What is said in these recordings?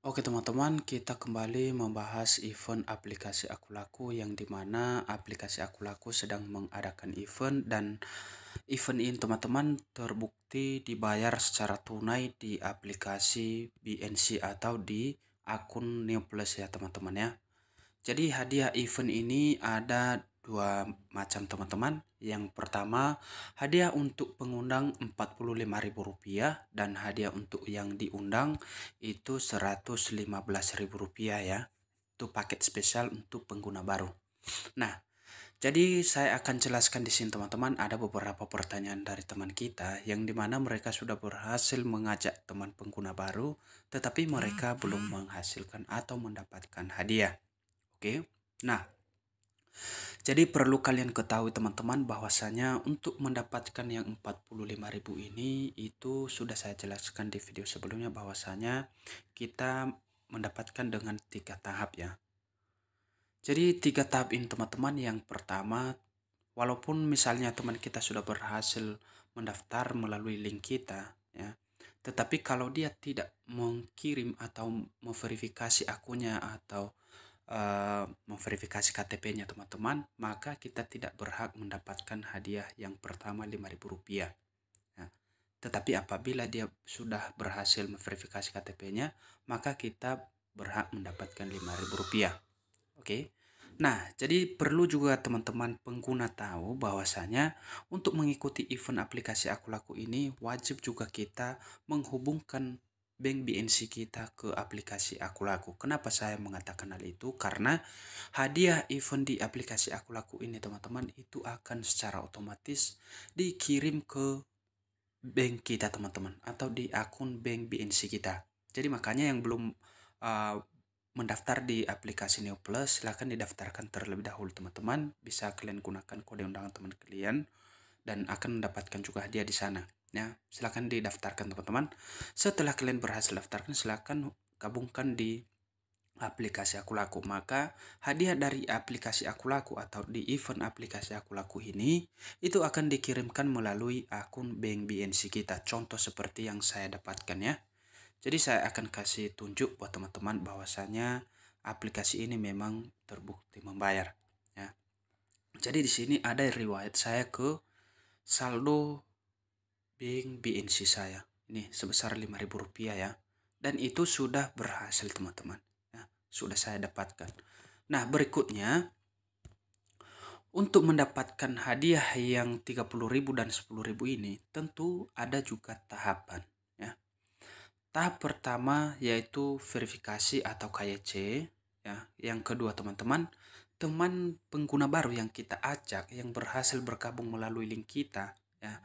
Oke teman-teman, kita kembali membahas event aplikasi AkuLaku Laku yang dimana aplikasi AkuLaku sedang mengadakan event dan event ini teman-teman terbukti dibayar secara tunai di aplikasi BNC atau di akun Neoplus ya teman-teman ya. Jadi hadiah event ini ada dua macam teman-teman. Yang pertama, hadiah untuk pengundang Rp45.000 dan hadiah untuk yang diundang itu Rp115.000 ya. Itu paket spesial untuk pengguna baru. Nah, jadi saya akan jelaskan di sini teman-teman ada beberapa pertanyaan dari teman kita yang dimana mereka sudah berhasil mengajak teman pengguna baru tetapi mereka belum menghasilkan atau mendapatkan hadiah. Oke, nah jadi perlu kalian ketahui teman-teman bahwasanya untuk mendapatkan yang 45.000 ini itu sudah saya jelaskan di video sebelumnya bahwasanya kita mendapatkan dengan tiga tahap ya. Jadi tiga tahap ini teman-teman yang pertama walaupun misalnya teman kita sudah berhasil mendaftar melalui link kita ya tetapi kalau dia tidak mengkirim atau memverifikasi akunnya atau eh, memverifikasi KTP-nya teman-teman, maka kita tidak berhak mendapatkan hadiah yang pertama Rp5.000. Nah, ya. tetapi apabila dia sudah berhasil memverifikasi KTP-nya, maka kita berhak mendapatkan Rp5.000. Oke. Nah, jadi perlu juga teman-teman pengguna tahu bahwasanya untuk mengikuti event aplikasi Aku Laku ini wajib juga kita menghubungkan bank BNC kita ke aplikasi Aku Laku. Kenapa saya mengatakan hal itu? Karena hadiah event di aplikasi Aku Laku ini teman-teman itu akan secara otomatis dikirim ke bank kita teman-teman atau di akun bank BNC kita. Jadi makanya yang belum uh, mendaftar di aplikasi Neo Plus silahkan didaftarkan terlebih dahulu teman-teman. Bisa kalian gunakan kode undangan teman kalian dan akan mendapatkan juga hadiah di sana. Ya, silahkan didaftarkan teman-teman. Setelah kalian berhasil daftarkan, silahkan gabungkan di aplikasi aku laku maka hadiah dari aplikasi aku laku atau di event aplikasi aku laku ini itu akan dikirimkan melalui akun bank BNC kita contoh seperti yang saya dapatkan ya jadi saya akan kasih tunjuk buat teman-teman bahwasanya aplikasi ini memang terbukti membayar ya jadi di sini ada riwayat saya ke saldo bank BNC saya ini sebesar 5000 rupiah ya dan itu sudah berhasil teman-teman ya, sudah saya dapatkan nah berikutnya untuk mendapatkan hadiah yang 30.000 dan 10.000 ini tentu ada juga tahapan ya. Tahap pertama yaitu verifikasi atau KYC ya. Yang kedua teman-teman teman pengguna baru yang kita ajak yang berhasil bergabung melalui link kita ya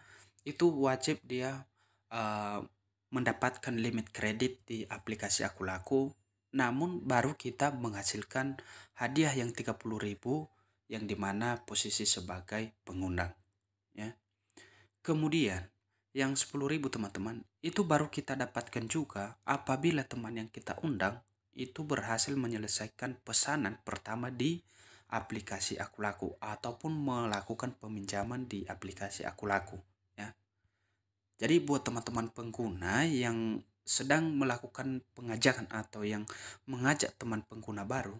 itu wajib dia uh, mendapatkan limit kredit di aplikasi aku laku namun baru kita menghasilkan hadiah yang 30.000 yang dimana posisi sebagai pengundang ya kemudian yang 10.000 teman-teman itu baru kita dapatkan juga apabila teman yang kita undang itu berhasil menyelesaikan pesanan pertama di aplikasi Aku Laku ataupun melakukan peminjaman di aplikasi Aku Laku ya. Jadi buat teman-teman pengguna yang sedang melakukan pengajakan atau yang mengajak teman pengguna baru,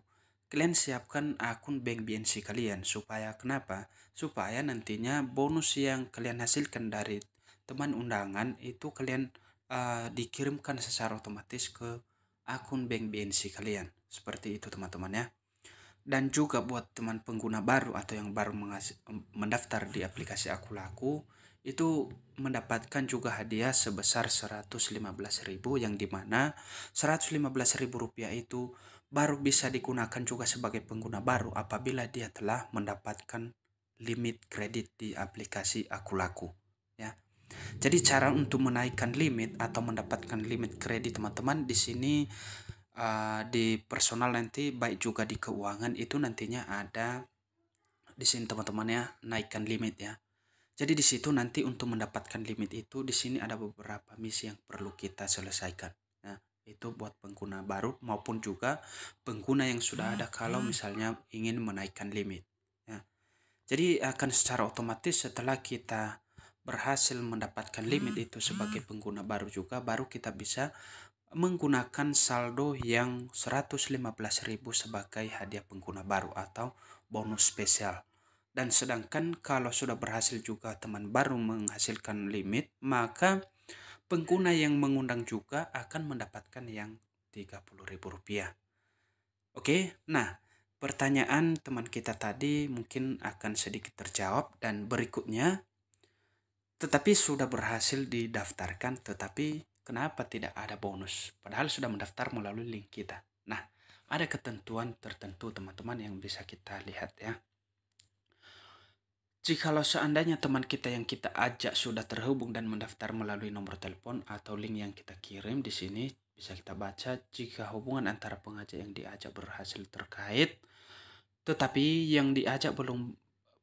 kalian siapkan akun bank BNC kalian supaya kenapa? Supaya nantinya bonus yang kalian hasilkan dari teman undangan itu kalian uh, dikirimkan secara otomatis ke akun bank BNC kalian. Seperti itu teman-teman ya. Dan juga buat teman pengguna baru atau yang baru mendaftar di aplikasi Aku Laku, itu mendapatkan juga hadiah sebesar 115.000 yang dimana 115.000 rupiah itu baru bisa digunakan juga sebagai pengguna baru apabila dia telah mendapatkan limit kredit di aplikasi Aku Laku ya jadi cara untuk menaikkan limit atau mendapatkan limit kredit teman-teman di sini uh, di personal nanti baik juga di keuangan itu nantinya ada di sini teman-teman ya naikkan limit ya. Jadi di situ nanti untuk mendapatkan limit itu di sini ada beberapa misi yang perlu kita selesaikan. Nah, itu buat pengguna baru maupun juga pengguna yang sudah ada kalau misalnya ingin menaikkan limit. Nah, jadi akan secara otomatis setelah kita berhasil mendapatkan limit itu sebagai hmm. pengguna baru juga baru kita bisa menggunakan saldo yang 115.000 sebagai hadiah pengguna baru atau bonus spesial. Dan sedangkan kalau sudah berhasil juga teman baru menghasilkan limit, maka pengguna yang mengundang juga akan mendapatkan yang rp rupiah Oke, nah pertanyaan teman kita tadi mungkin akan sedikit terjawab dan berikutnya tetapi sudah berhasil didaftarkan tetapi kenapa tidak ada bonus padahal sudah mendaftar melalui link kita nah ada ketentuan tertentu teman-teman yang bisa kita lihat ya jika Jikalau seandainya teman kita yang kita ajak sudah terhubung dan mendaftar melalui nomor telepon atau link yang kita kirim di sini bisa kita baca jika hubungan antara pengajak yang diajak berhasil terkait tetapi yang diajak belum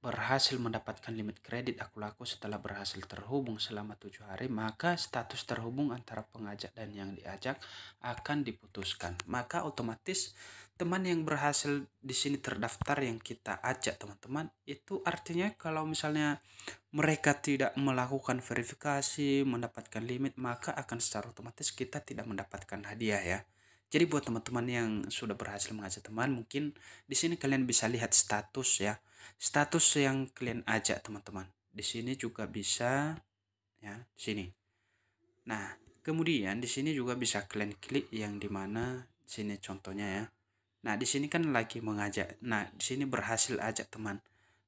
berhasil mendapatkan limit kredit aku laku setelah berhasil terhubung selama tujuh hari, maka status terhubung antara pengajak dan yang diajak akan diputuskan. Maka otomatis teman yang berhasil di sini terdaftar yang kita ajak teman-teman itu artinya kalau misalnya mereka tidak melakukan verifikasi mendapatkan limit maka akan secara otomatis kita tidak mendapatkan hadiah ya. Jadi buat teman-teman yang sudah berhasil mengajak teman, mungkin di sini kalian bisa lihat status ya. Status yang kalian ajak teman-teman. Di sini juga bisa ya, di sini. Nah, kemudian di sini juga bisa kalian klik yang dimana di sini contohnya ya. Nah, di sini kan lagi mengajak. Nah, di sini berhasil ajak teman.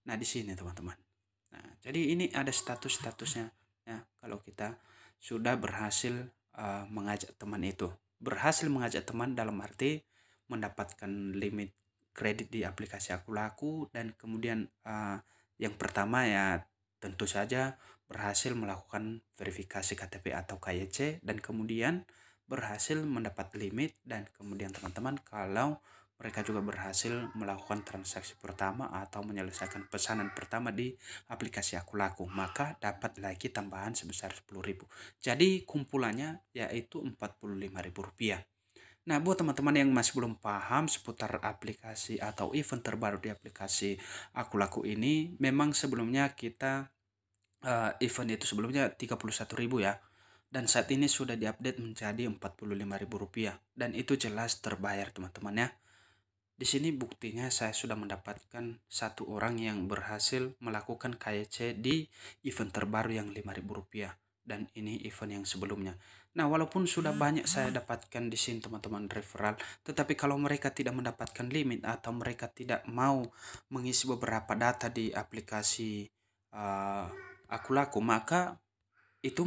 Nah, di sini teman-teman. Nah, jadi ini ada status-statusnya ya kalau kita sudah berhasil uh, mengajak teman itu berhasil mengajak teman dalam arti mendapatkan limit kredit di aplikasi aku laku dan kemudian uh, yang pertama ya tentu saja berhasil melakukan verifikasi KTP atau KYC dan kemudian berhasil mendapat limit dan kemudian teman-teman kalau mereka juga berhasil melakukan transaksi pertama atau menyelesaikan pesanan pertama di aplikasi Aku Laku, maka dapat lagi tambahan sebesar 10.000. Jadi kumpulannya yaitu rp rupiah. Nah, buat teman-teman yang masih belum paham seputar aplikasi atau event terbaru di aplikasi Aku Laku ini, memang sebelumnya kita uh, event itu sebelumnya 31.000 ya. Dan saat ini sudah diupdate menjadi rp rupiah dan itu jelas terbayar teman-teman ya. Di sini buktinya saya sudah mendapatkan satu orang yang berhasil melakukan KYC di event terbaru yang 5000 rupiah dan ini event yang sebelumnya. Nah, walaupun sudah banyak saya dapatkan di sini teman-teman referral, tetapi kalau mereka tidak mendapatkan limit atau mereka tidak mau mengisi beberapa data di aplikasi uh, eh, Akulaku, maka itu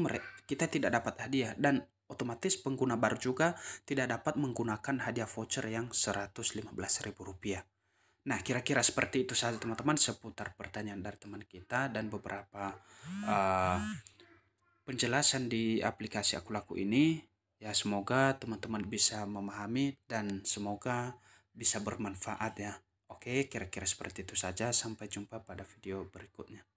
kita tidak dapat hadiah dan Otomatis pengguna bar juga tidak dapat menggunakan hadiah voucher yang Rp115.000. Nah, kira-kira seperti itu saja teman-teman seputar pertanyaan dari teman kita dan beberapa uh, penjelasan di aplikasi Aku Laku ini. Ya, semoga teman-teman bisa memahami dan semoga bisa bermanfaat ya. Oke, kira-kira seperti itu saja. Sampai jumpa pada video berikutnya.